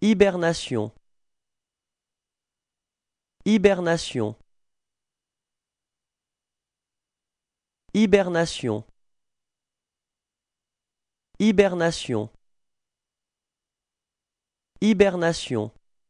Hibernation Hibernation Hibernation Hibernation Hibernation